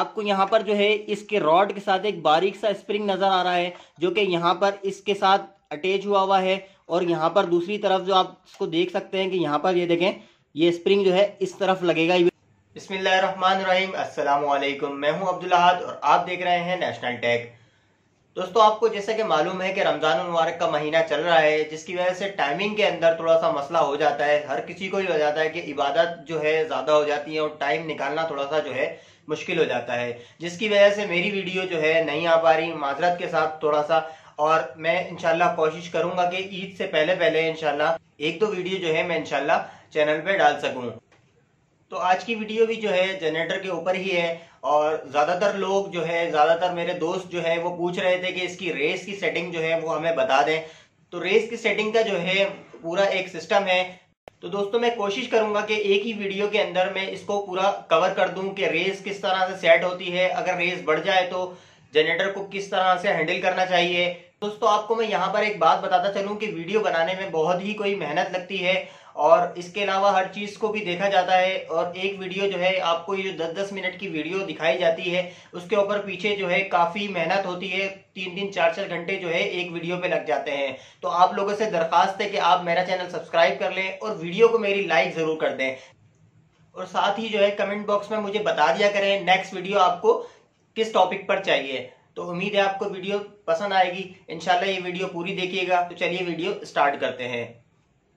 आपको यहाँ पर जो है इसके रॉड के साथ एक बारीक सा स्प्रिंग नज़र आ रहा है जो कि यहाँ पर इसके साथ अटैच हुआ हुआ है और यहाँ पर दूसरी तरफ जो आप इसको देख सकते हैं कि यहाँ पर ये देखें ये स्प्रिंग जो है इस तरफ लगेगा ही बसमीम असलम मैं हूँ अब्दुल्लाहद और आप देख रहे हैं नेशनल टेक दोस्तों आपको जैसा कि मालूम है कि रमज़ान मुबारक का महीना चल रहा है जिसकी वजह से टाइमिंग के अंदर थोड़ा सा मसला हो जाता है हर किसी को ही हो जाता है कि इबादत जो है ज़्यादा हो जाती है और टाइम निकालना थोड़ा सा जो है मुश्किल हो जाता है जिसकी वजह से मेरी वीडियो जो है नहीं आ पा रही माजरत के साथ थोड़ा सा और मैं इनशाला कोशिश करूंगा कि ईद से पहले पहले इनशाला एक दो वीडियो जो है मैं इनशाला चैनल पे डाल सकूं तो आज की वीडियो भी जो है जनरेटर के ऊपर ही है और ज़्यादातर लोग जो है ज़्यादातर मेरे दोस्त जो है वो पूछ रहे थे कि इसकी रेस की सेटिंग जो है वो हमें बता दें तो रेस की सेटिंग का जो है पूरा एक सिस्टम है तो दोस्तों मैं कोशिश करूंगा कि एक ही वीडियो के अंदर मैं इसको पूरा कवर कर दूं कि रेस किस तरह से सेट होती है अगर रेस बढ़ जाए तो जनरेटर को किस तरह से हैंडल करना चाहिए दोस्तों आपको मैं यहाँ पर एक बात बताता चलूँ कि वीडियो बनाने में बहुत ही कोई मेहनत लगती है और इसके अलावा हर चीज़ को भी देखा जाता है और एक वीडियो जो है आपको ये दस दस मिनट की वीडियो दिखाई जाती है उसके ऊपर पीछे जो है काफ़ी मेहनत होती है तीन तीन चार चार घंटे जो है एक वीडियो पे लग जाते हैं तो आप लोगों से दरखास्त है कि आप मेरा चैनल सब्सक्राइब कर लें और वीडियो को मेरी लाइक ज़रूर कर दें और साथ ही जो है कमेंट बॉक्स में मुझे बता दिया करें नेक्स्ट वीडियो आपको किस टॉपिक पर चाहिए तो उम्मीद है आपको वीडियो पसंद आएगी इंशाल्लाह ये वीडियो पूरी देखिएगा तो चलिए वीडियो स्टार्ट करते हैं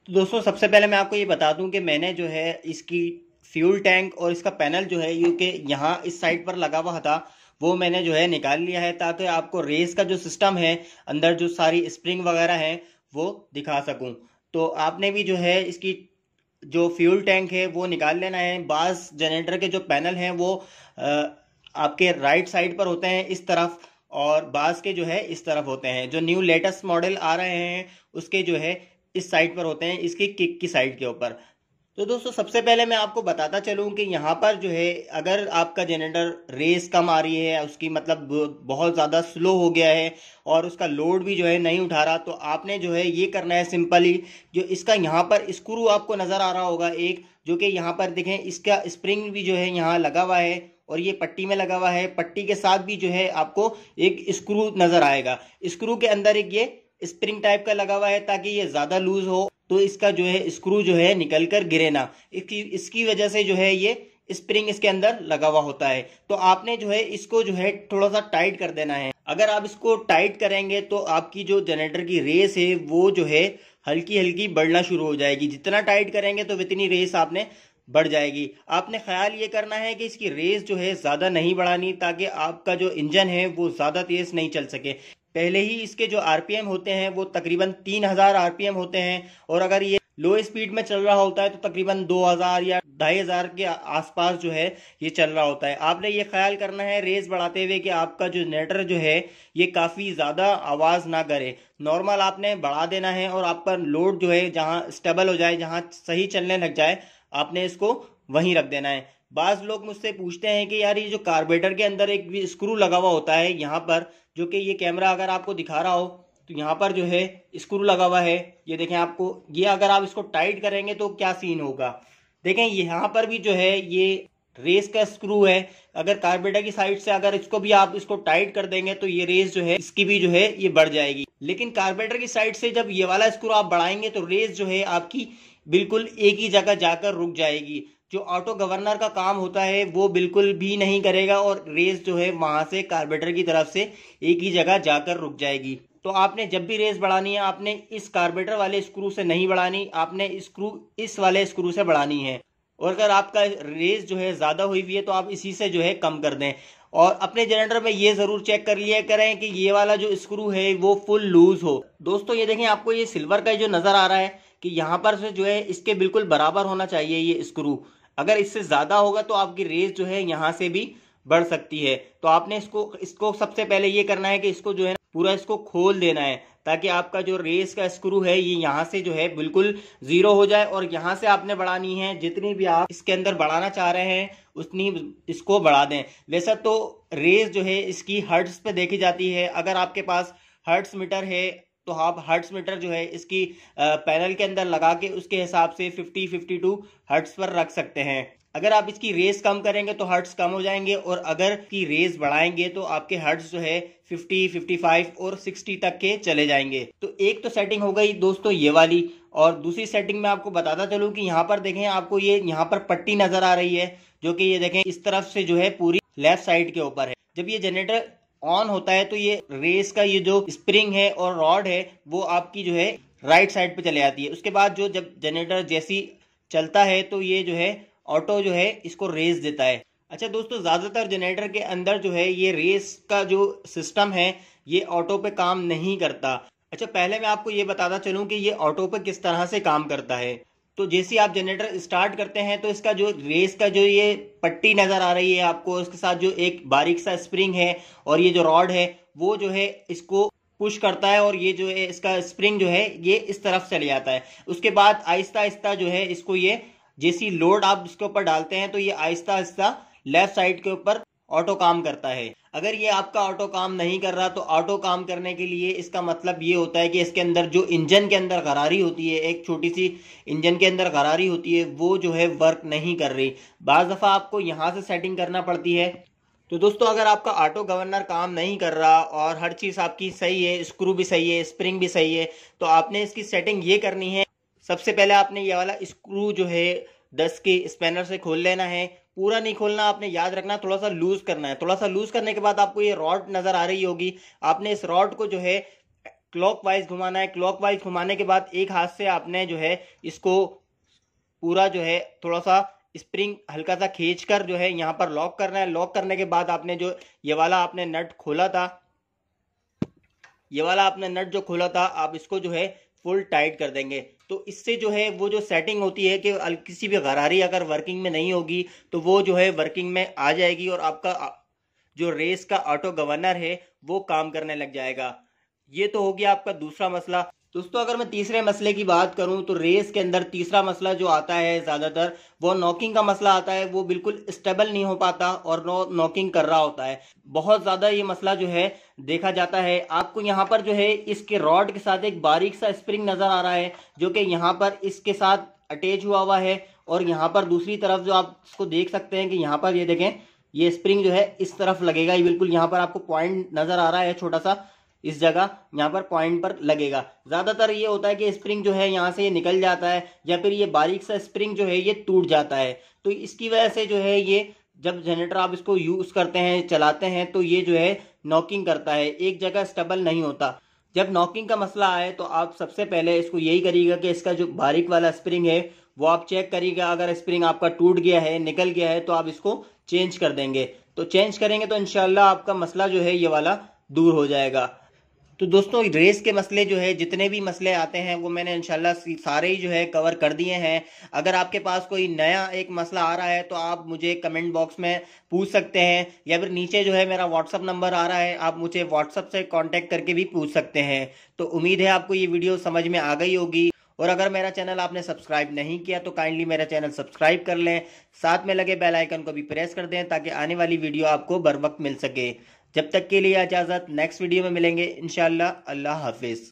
तो दोस्तों सबसे पहले मैं आपको ये बता दूं कि मैंने जो है इसकी फ्यूल टैंक और इसका पैनल जो है यू के यहाँ इस साइड पर लगा हुआ था वो मैंने जो है निकाल लिया है ताकि आपको रेस का जो सिस्टम है अंदर जो सारी स्प्रिंग वगैरह है वो दिखा सकूं तो आपने भी जो है इसकी जो फ्यूल टैंक है वो निकाल लेना है बास जनरेटर के जो पैनल हैं वो आपके राइट साइड पर होते हैं इस तरफ और बास के जो है इस तरफ होते हैं जो न्यू लेटेस्ट मॉडल आ रहे हैं उसके जो है इस साइड पर होते हैं इसकी किक की साइड के ऊपर तो दोस्तों सबसे पहले मैं आपको बताता चलूं कि यहाँ पर जो है अगर आपका जनरेटर रेस कम आ रही है उसकी मतलब बहुत ज़्यादा स्लो हो गया है और उसका लोड भी जो है नहीं उठा रहा तो आपने जो है ये करना है सिंपली जो इसका यहाँ पर स्क्रू आपको नज़र आ रहा होगा एक जो कि यहाँ पर देखें इसका स्प्रिंग भी जो है यहाँ लगा हुआ है और ये पट्टी में लगा हुआ है पट्टी के साथ भी जो है आपको एक स्क्रू नज़र आएगा स्क्रू के अंदर एक ये स्प्रिंग टाइप का लगा हुआ है ताकि ये ज़्यादा लूज हो तो इसका जो है स्क्रू जो है निकल कर गिरे ना इसकी इसकी वजह से जो है ये स्प्रिंग इसके अंदर लगा हुआ होता है तो आपने जो है इसको जो है थोड़ा सा टाइट कर देना है अगर आप इसको टाइट करेंगे तो आपकी जो जनरेटर की रेस है वो जो है हल्की हल्की बढ़ना शुरू हो जाएगी जितना टाइट करेंगे तो उतनी रेस आपने बढ़ जाएगी आपने ख्याल ये करना है कि इसकी रेस जो है ज़्यादा नहीं बढ़ानी ताकि आपका जो इंजन है वो ज़्यादा तेज़ नहीं चल सके पहले ही इसके जो आरपीएम होते हैं वो तकरीबन तीन हजार आरपीएम होते हैं और अगर ये लो स्पीड में चल रहा होता है तो तकरीबन 2000 या ढाई हजार के आसपास जो है ये चल रहा होता है आपने ये ख्याल करना है रेस बढ़ाते हुए कि आपका जो नेटर जो है ये काफ़ी ज़्यादा आवाज़ ना करे नॉर्मल आपने बढ़ा देना है और आप पर लोड जो है जहां स्टेबल हो जाए जहां सही चलने लग जाए आपने इसको वहीं रख देना है बाज लोग मुझसे पूछते हैं कि यार ये जो कार्बेटर के अंदर एक स्क्रू लगा हुआ होता है यहाँ पर जो कि ये कैमरा अगर आपको दिखा रहा हो तो यहाँ पर जो है स्क्रू लगा हुआ है ये देखें आपको ये अगर आप इसको टाइट करेंगे तो क्या सीन होगा देखें यहाँ पर भी जो है ये रेस का स्क्रू है अगर कार्बेटर की साइड से अगर इसको भी आप इसको टाइट कर देंगे तो ये रेस जो है इसकी भी जो है ये बढ़ जाएगी लेकिन कार्बेटर की साइड से जब ये वाला स्क्रू आप बढ़ाएंगे तो रेस जो है आपकी बिल्कुल एक ही जगह जाकर रुक जाएगी जो ऑटो गवर्नर का काम होता है वो बिल्कुल भी नहीं करेगा और रेस जो है वहां से कार्बेटर की तरफ से एक ही जगह जाकर रुक जाएगी तो आपने जब भी रेस बढ़ानी है आपने इस कार्बेटर वाले स्क्रू से नहीं बढ़ानी आपने स्क्रू इस वाले स्क्रू से बढ़ानी है और अगर आपका रेस जो है ज़्यादा हुई हुई है तो आप इसी से जो है कम कर दें और अपने जनरेटर में ये ज़रूर चेक कर लिया करें कि ये वाला जो स्क्रू है वो फुल लूज़ हो दोस्तों ये देखें आपको ये सिल्वर का जो नज़र आ रहा है कि यहाँ पर से जो है इसके बिल्कुल बराबर होना चाहिए ये स्क्रू अगर इससे ज़्यादा होगा तो आपकी रेस जो है यहाँ से भी बढ़ सकती है तो आपने इसको इसको सबसे पहले ये करना है कि इसको जो है पूरा इसको खोल देना है ताकि आपका जो रेस का स्क्रू है ये यहाँ से जो है बिल्कुल जीरो हो जाए और यहाँ से आपने बढ़ानी है जितनी भी आप इसके अंदर बढ़ाना चाह रहे हैं उतनी इसको बढ़ा दें वैसा तो रेस जो है इसकी हर्ट्स पे देखी जाती है अगर आपके पास हर्ट्स मीटर है तो आप हर्ट्स मीटर जो है इसकी पैनल के अंदर लगा के उसके हिसाब से 50 52 हर्ट्स पर रख सकते हैं अगर आप इसकी रेस कम करेंगे तो हर्ट्स कम हो जाएंगे और अगर की रेस बढ़ाएंगे तो आपके हर्ट्स जो है 50, 55 और 60 तक के चले जाएंगे तो एक तो सेटिंग हो गई दोस्तों ये वाली और दूसरी सेटिंग में आपको बताता चलूं कि यहाँ पर देखें आपको ये यहाँ पर पट्टी नजर आ रही है जो कि ये देखें इस तरफ से जो है पूरी लेफ्ट साइड के ऊपर है जब ये जनरेटर ऑन होता है तो ये रेस का ये जो स्प्रिंग है और रॉड है वो आपकी जो है राइट साइड पे चले जाती है उसके बाद जो जब जनरेटर जैसी चलता है तो ये जो है ऑटो जो है इसको रेस देता है अच्छा दोस्तों ज़्यादातर जनरेटर के अंदर जो है ये रेस का जो सिस्टम है ये ऑटो पे काम नहीं करता अच्छा पहले मैं आपको ये बताता चलूँ कि ये ऑटो पे किस तरह से काम करता है तो जैसे आप जनरेटर स्टार्ट करते हैं तो इसका जो रेस का जो ये पट्टी नज़र आ रही है आपको उसके साथ जो एक बारीक सा स्प्रिंग है और ये जो रॉड है वो जो है इसको पुश करता है और ये जो है इसका स्प्रिंग जो है ये इस तरफ चले जाता है उसके बाद आहिस्ता आहिस्ता जो है इसको ये जैसी लोड आप इसके ऊपर डालते हैं तो ये आहिस्ता आहिस्ता लेफ्ट साइड के ऊपर ऑटो काम करता है अगर ये आपका ऑटो काम नहीं कर रहा तो ऑटो काम करने के लिए इसका मतलब ये होता है कि इसके अंदर जो इंजन के अंदर गरारी होती है एक छोटी सी इंजन के अंदर गरारी होती है वो जो है वर्क नहीं कर रही बज़ दफ़ा आपको यहाँ से सेटिंग करना पड़ती है तो दोस्तों अगर आपका ऑटो गवर्नर काम नहीं कर रहा और हर चीज़ आपकी सही है स्क्रू भी सही है स्प्रिंग भी सही है तो आपने इसकी सेटिंग ये करनी है सबसे पहले आपने ये वाला स्क्रू जो है दस के स्पैनर से खोल लेना है पूरा नहीं खोलना आपने याद रखना थोड़ा सा लूज करना है थोड़ा सा लूज करने के बाद आपको ये रॉड नजर आ रही होगी आपने इस रॉड को जो है क्लॉक वाइज घुमाना है क्लॉक वाइज घुमाने के बाद एक हाथ से आपने जो है इसको पूरा जो है थोड़ा सा स्प्रिंग हल्का सा खींच कर जो है यहाँ पर लॉक करना है लॉक करने के बाद आपने जो ये वाला आपने नट खोला था ये वाला आपने नट जो खोला था आप इसको जो है फुल टाइट कर देंगे तो इससे जो है वो जो सेटिंग होती है कि किसी भी गरारी अगर वर्किंग में नहीं होगी तो वो जो है वर्किंग में आ जाएगी और आपका जो रेस का ऑटो गवर्नर है वो काम करने लग जाएगा ये तो हो गया आपका दूसरा मसला दोस्तों अगर मैं तीसरे मसले की बात करूं तो रेस के अंदर तीसरा मसला जो आता है ज़्यादातर वो नॉकिंग का मसला आता है वो बिल्कुल स्टेबल नहीं हो पाता और नो नॉकिंग कर रहा होता है बहुत ज़्यादा ये मसला जो है देखा जाता है आपको यहाँ पर जो है इसके रॉड के साथ एक बारीक सा स्प्रिंग नज़र आ रहा है जो कि यहाँ पर इसके साथ अटैच हुआ हुआ है और यहाँ पर दूसरी तरफ जो आप इसको देख सकते हैं कि यहाँ पर ये देखें ये स्प्रिंग जो है इस तरफ लगेगा ये बिल्कुल यहाँ पर आपको पॉइंट नज़र आ रहा है छोटा सा इस जगह यहाँ पर पॉइंट पर लगेगा ज़्यादातर ये होता है कि स्प्रिंग जो है यहाँ से ये निकल जाता है या फिर ये बारीक सा स्प्रिंग जो है ये टूट जाता है तो इसकी वजह से जो है ये जब जनरेटर आप इसको यूज़ करते हैं चलाते हैं तो ये जो है नॉकिंग करता है एक जगह स्टेबल नहीं होता जब नॉकिंग का मसला आए तो आप सबसे पहले इसको यही करिएगा कि इसका जो बारीक वाला स्प्रिंग है वो आप चेक करिएगा अगर स्प्रिंग आपका टूट गया है निकल गया है तो आप इसको चेंज कर देंगे तो चेंज करेंगे तो इनशाला आपका मसला जो है ये वाला दूर हो जाएगा तो दोस्तों रेस के मसले जो है जितने भी मसले आते हैं वो मैंने इनशाला सारे ही जो है कवर कर दिए हैं अगर आपके पास कोई नया एक मसला आ रहा है तो आप मुझे कमेंट बॉक्स में पूछ सकते हैं या फिर नीचे जो है मेरा व्हाट्सअप नंबर आ रहा है आप मुझे व्हाट्सअप से कॉन्टैक्ट करके भी पूछ सकते हैं तो उम्मीद है आपको ये वीडियो समझ में आ गई होगी और अगर मेरा चैनल आपने सब्सक्राइब नहीं किया तो काइंडली मेरा चैनल सब्सक्राइब कर लें साथ में लगे बेल आइकन को भी प्रेस कर दें ताकि आने वाली वीडियो आपको बर वक्त मिल सके जब तक के लिए इजाज़त नेक्स्ट वीडियो में मिलेंगे इन अल्लाह हाफिज़